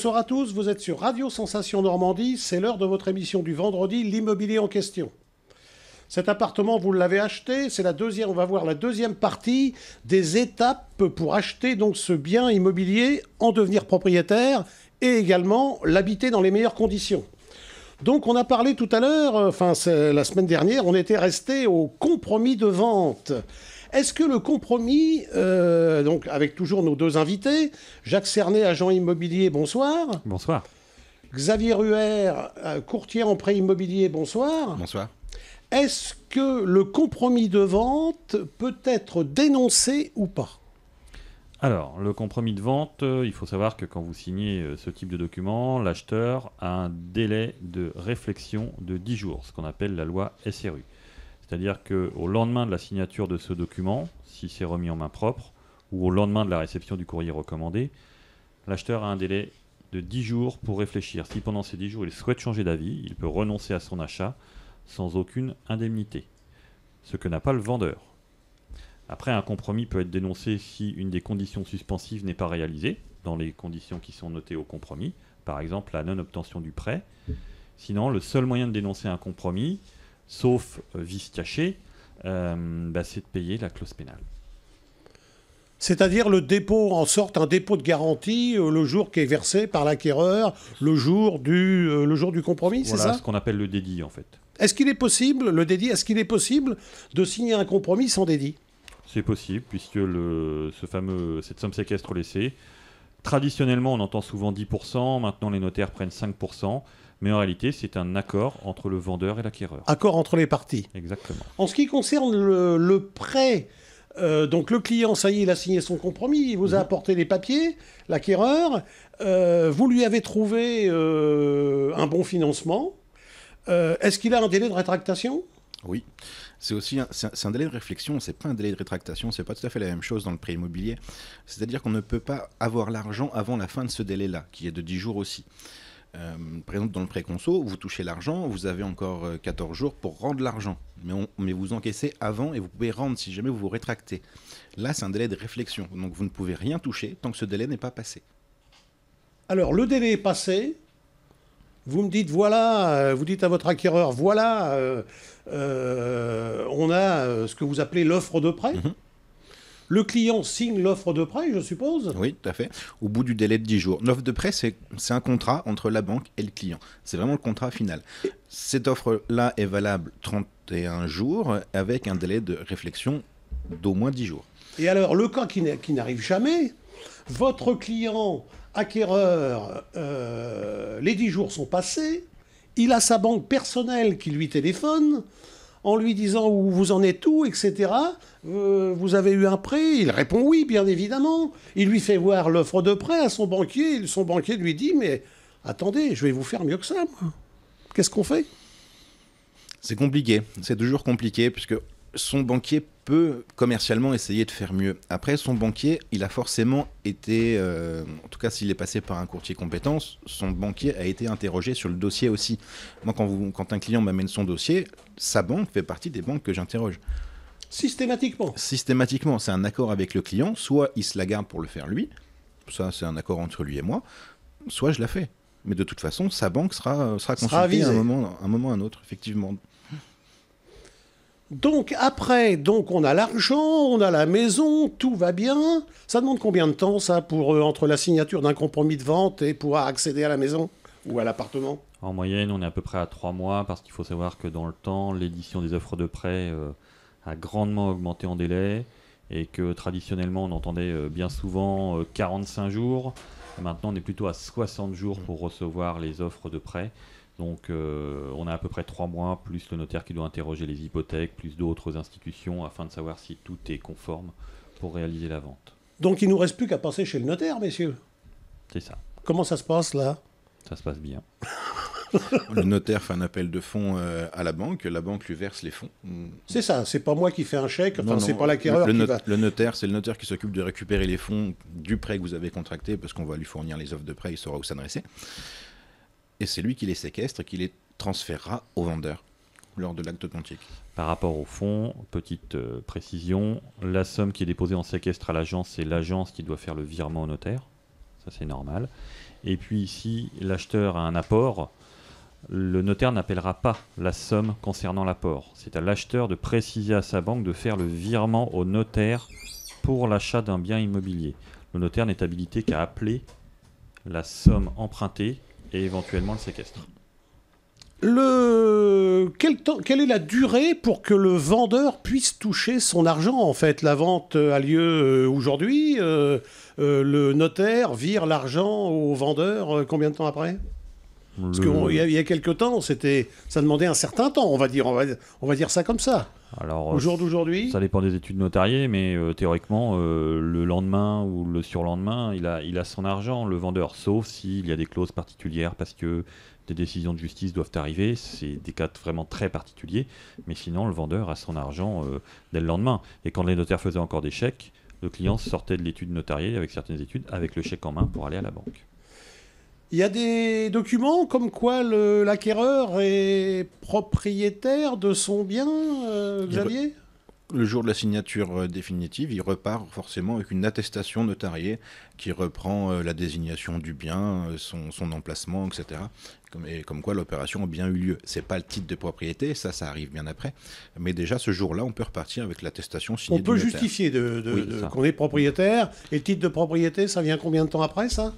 Bonsoir à tous, vous êtes sur Radio Sensation Normandie, c'est l'heure de votre émission du vendredi, l'immobilier en question. Cet appartement, vous l'avez acheté, c'est la deuxième, on va voir la deuxième partie des étapes pour acheter donc ce bien immobilier, en devenir propriétaire et également l'habiter dans les meilleures conditions. Donc on a parlé tout à l'heure, euh, enfin la semaine dernière, on était resté au compromis de vente. Est-ce que le compromis, euh, donc avec toujours nos deux invités, Jacques Cernay, agent immobilier, bonsoir. Bonsoir. Xavier Ruer, euh, courtier en prêt immobilier, bonsoir. Bonsoir. Est-ce que le compromis de vente peut être dénoncé ou pas alors, le compromis de vente, euh, il faut savoir que quand vous signez ce type de document, l'acheteur a un délai de réflexion de 10 jours, ce qu'on appelle la loi SRU. C'est-à-dire qu'au lendemain de la signature de ce document, si c'est remis en main propre, ou au lendemain de la réception du courrier recommandé, l'acheteur a un délai de 10 jours pour réfléchir. Si pendant ces 10 jours il souhaite changer d'avis, il peut renoncer à son achat sans aucune indemnité, ce que n'a pas le vendeur. Après, un compromis peut être dénoncé si une des conditions suspensives n'est pas réalisée, dans les conditions qui sont notées au compromis, par exemple la non-obtention du prêt. Sinon, le seul moyen de dénoncer un compromis, sauf euh, vice caché, euh, bah, c'est de payer la clause pénale. C'est-à-dire le dépôt, en sorte un dépôt de garantie euh, le jour qui est versé par l'acquéreur, le, jour du, le jour du compromis, c'est ça ce qu'on appelle le dédit en fait. Est-ce qu'il est possible, le dédit, est-ce qu'il est possible de signer un compromis sans dédit C'est possible, puisque ce fameux, cette somme séquestre laissée, traditionnellement on entend souvent 10%, maintenant les notaires prennent 5% mais en réalité, c'est un accord entre le vendeur et l'acquéreur. Accord entre les parties. Exactement. En ce qui concerne le, prêt, euh, donc le client, ça y est, il a signé son compromis, il vous a mhm. apporté les papiers, l'acquéreur, euh, vous lui avez trouvé euh, un bon financement. Est-ce qu'il a un délai de rétractation Oui. C'est aussi un, délai de réflexion, c'est pas un délai de rétractation, c'est pas tout à fait la même chose dans le prêt immobilier. C'est-à-dire qu'on ne peut pas avoir l'argent avant la fin de ce délai-là, qui est de 10 jours aussi. Euh, par exemple, dans le préconso, vous touchez l'argent, vous avez encore 14 euh, jours pour rendre l'argent. Mais, mais vous encaissez avant et vous pouvez rendre si jamais vous vous rétractez. Là, c'est un délai de réflexion. Donc, vous ne pouvez rien toucher tant que ce délai n'est pas passé. Alors, le délai est passé. Vous me dites, voilà, euh, vous dites à votre acquéreur, voilà, on a ce que vous appelez l'offre de prêt. Mhm. Le client signe l'offre de prêt, je suppose Oui, tout à fait. Au bout du délai de 10 jours. L'offre de prêt, c'est un contrat entre la banque et le client. C'est vraiment le contrat final. Cette offre-là est valable 31 jours avec un délai de réflexion d'au moins 10 jours. Et alors, le cas qui n'arrive jamais, votre client acquéreur, euh, les 10 jours sont passés, il a sa banque personnelle qui lui téléphone en lui disant où vous en êtes tout, etc. Euh, vous avez eu un prêt Il répond oui, bien évidemment. Il lui fait voir l'offre de prêt à son banquier. Son banquier lui dit mais attendez, je vais vous faire mieux que ça. Qu'est-ce qu'on fait C'est compliqué. C'est toujours compliqué puisque son banquier commercialement essayer de faire mieux. Après, son banquier, il a forcément été, euh, en tout cas s'il est passé par un courtier compétence, son banquier a été interrogé sur le dossier aussi. Moi, quand, vous, quand un client m'amène son dossier, sa banque fait partie des banques que j'interroge. Systématiquement Systématiquement, c'est un accord avec le client, soit il se la garde pour le faire lui, ça c'est un accord entre lui et moi, soit je la fais. Mais de toute façon, sa banque sera, sera consultée à un moment, un moment à un autre, effectivement. Donc après, donc on a l'argent, on a la maison, tout va bien. Ça demande combien de temps ça pour euh, entre la signature d'un compromis de vente et pour accéder à la maison ou à l'appartement En moyenne, on est à peu près à trois mois parce qu'il faut savoir que dans le temps, l'édition des offres de prêt euh, a grandement augmenté en délai et que traditionnellement, on entendait euh, bien souvent 45 jours. Maintenant, on est plutôt à 60 jours pour recevoir les offres de prêt. Donc euh, on a à peu près trois mois, plus le notaire qui doit interroger les hypothèques, plus d'autres institutions, afin de savoir si tout est conforme pour réaliser la vente. Donc il nous reste plus qu'à passer chez le notaire, messieurs. C'est ça. Comment ça se passe là Ça se passe bien. le notaire fait un appel de fonds euh, à la banque, la banque lui verse les fonds. C'est ça, c'est pas moi qui fais un chèque, enfin c'est pas l'acquéreur le, qui va... le notaire, c'est le notaire qui s'occupe de récupérer les fonds du prêt que vous avez contracté, parce qu'on va lui fournir les offres de prêt, il saura où s'adresser et c'est lui qui les séquestre et qui les transférera au vendeur lors de l'acte authentique. Par rapport au fond, petite euh, précision, la somme qui est déposée en séquestre à l'agence, c'est l'agence qui doit faire le virement au notaire, ça c'est normal. Et puis si l'acheteur a un apport, le notaire n'appellera pas la somme concernant l'apport. C'est à l'acheteur de préciser à sa banque de faire le virement au notaire pour l'achat d'un bien immobilier. Le notaire n'est habilité qu'à appeler la somme empruntée et éventuellement le séquestre. Le... Quel Quelle est la durée pour que le vendeur puisse toucher son argent en fait La vente a lieu euh, aujourd'hui, euh, euh, le notaire vire l'argent au vendeur combien de temps après parce qu'il y, a quelques temps, ça demandait un certain temps, on va dire, on va, dire ça comme ça. Alors, Au jour euh, d'aujourd'hui Ça dépend des études notariées, mais euh, théoriquement, euh, le lendemain ou le surlendemain, il a, il a son argent, le vendeur, sauf s'il y a des clauses particulières parce que des décisions de justice doivent arriver. C'est des cas vraiment très particuliers, mais sinon, le vendeur a son argent dès le lendemain. Et quand les notaires faisaient encore des chèques, le client sortait de l'étude notariée avec certaines études avec le chèque en main pour aller à la banque. Il y a des documents comme quoi l'acquéreur est propriétaire de son bien, euh, Xavier le jour de la signature euh, définitive, il repart forcément avec une attestation notariée qui reprend euh, la désignation du bien, son emplacement, etc comme, quoi l'opération a bien eu lieu. C'est pas le titre de propriété, ça, ça arrive bien après. Mais déjà, ce jour-là, on peut repartir avec l'attestation signée. On peut justifier qu'on est propriétaire. Et le titre de propriété, ça vient combien de temps après, ça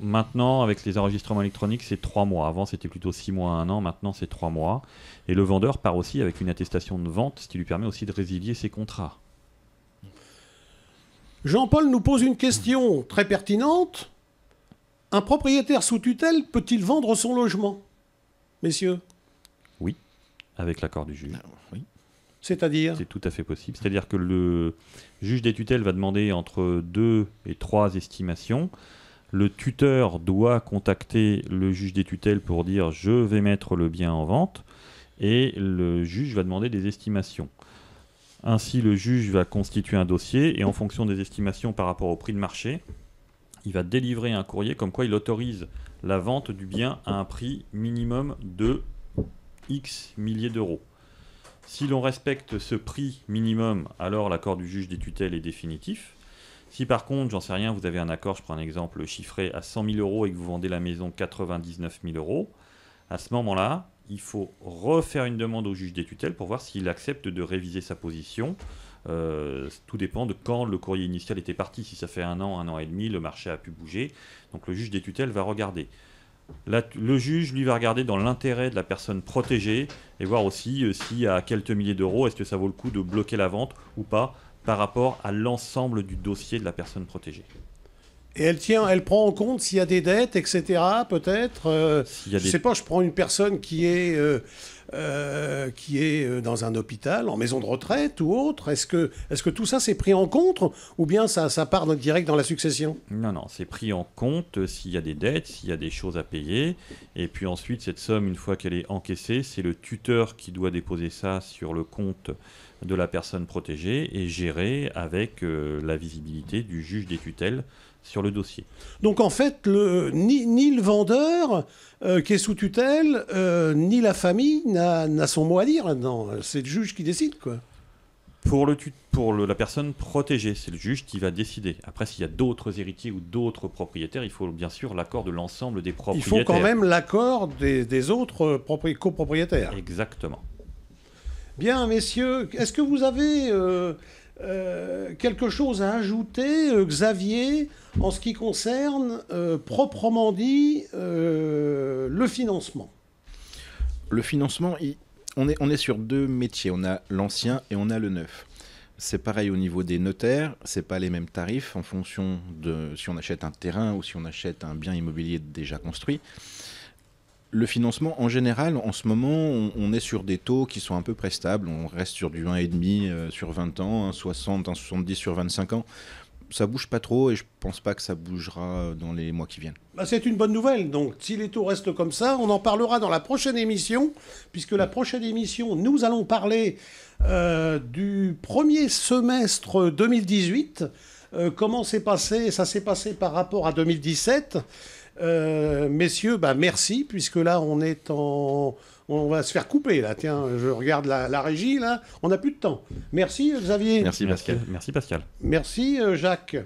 Maintenant, avec les enregistrements électroniques, c'est trois mois. Avant, c'était plutôt six mois, un an. Maintenant, c'est trois mois. Et le vendeur part aussi avec une attestation de vente, ce qui lui permet aussi de résilier ses contrats. Jean-Paul nous pose une question très pertinente. Un propriétaire sous tutelle peut-il vendre son logement Messieurs Oui, avec l'accord du juge. Ah, oui. C'est-à-dire C'est tout à fait possible. C'est-à-dire que le juge des tutelles va demander entre deux et trois estimations. Le tuteur doit contacter le juge des tutelles pour dire je vais mettre le bien en vente et le juge va demander des estimations. Ainsi, le juge va constituer un dossier et en fonction des estimations par rapport au prix de marché, il va délivrer un courrier comme quoi il autorise la vente du bien à un prix minimum de X milliers d'euros. Si l'on respecte ce prix minimum, alors l'accord du juge des tutelles est définitif. Si par contre, j'en sais rien, vous avez un accord, je prends un exemple chiffré à 100 000 euros et que vous vendez la maison 99 000 euros, à ce moment-là, il faut refaire une demande au juge des tutelles pour voir s'il accepte de réviser sa position euh, tout dépend de quand le courrier initial était parti. Si ça fait un an, un an et demi, le marché a pu bouger. Donc le juge des tutelles va regarder. le juge, lui, va regarder dans l'intérêt de la personne protégée et voir aussi euh, si à quelques milliers d'euros, est-ce que ça vaut le coup de bloquer la vente ou pas par rapport à l'ensemble du dossier de la personne protégée. Et elle tient, elle prend en compte s'il y a des dettes, etc. Peut-être. Euh, je ne sais pas. Je prends une personne qui est euh, euh, qui est dans un hôpital, en maison de retraite ou autre. Est-ce que est que tout ça c'est pris en compte ou bien ça ça part direct dans la succession Non non, c'est pris en compte s'il y a des dettes, s'il y a des choses à payer. Et puis ensuite cette somme une fois qu'elle est encaissée, c'est le tuteur qui doit déposer ça sur le compte de la personne protégée et gérer avec la visibilité du juge des tutelles sur le dossier. Donc en fait, le, ni, ni, le vendeur euh, qui est sous tutelle, euh, ni la famille n'a son mot à dire là-dedans. C'est le juge qui décide, quoi. Pour, le, pour la personne protégée, c'est le juge qui va décider. Après, s'il y a d'autres héritiers ou d'autres propriétaires, il faut bien sûr l'accord de l'ensemble des propriétaires. Il faut quand même l'accord des, autres euh, copropriétaires. Exactement. Bien, messieurs, est-ce que vous avez... Euh, quelque chose à ajouter, euh, Xavier, en ce qui concerne euh, proprement dit le financement Le financement, on, est, on est sur deux métiers. On a l'ancien et on a le neuf. C'est pareil au niveau des notaires, Ce c'est pas les mêmes tarifs en fonction de si on achète un terrain ou si on achète un bien immobilier déjà construit le financement, en général, en ce moment, on, est sur des taux qui sont un peu prestables. On reste sur du 1,5 euh, sur 20 ans, 1,60, 60, 70 sur 25 ans. Ça bouge pas trop et je pense pas que ça bougera euh, dans les mois qui viennent. Bah, c'est une bonne nouvelle. Donc, si les taux restent comme ça, on en parlera dans la prochaine émission, puisque la prochaine émission, nous allons parler euh, du premier semestre 2018. comment s'est passé Ça s'est passé par rapport à 2017. Euh, messieurs, bah merci, puisque là, on est en... On va se faire couper, là. Tiens, je regarde la, régie, là. On n'a plus de temps. Merci, Xavier. Merci, Pascal. Merci, Pascal. Merci, euh, Jacques.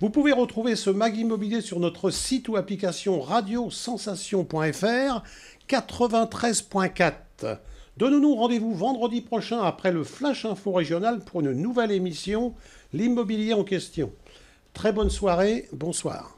Vous pouvez retrouver ce mag immobilier sur notre site ou application radiosensation.fr 93.4. donnez nous rendez-vous vendredi prochain après le Flash Info Régional pour une nouvelle émission, l'immobilier en question. Très bonne soirée, bonsoir.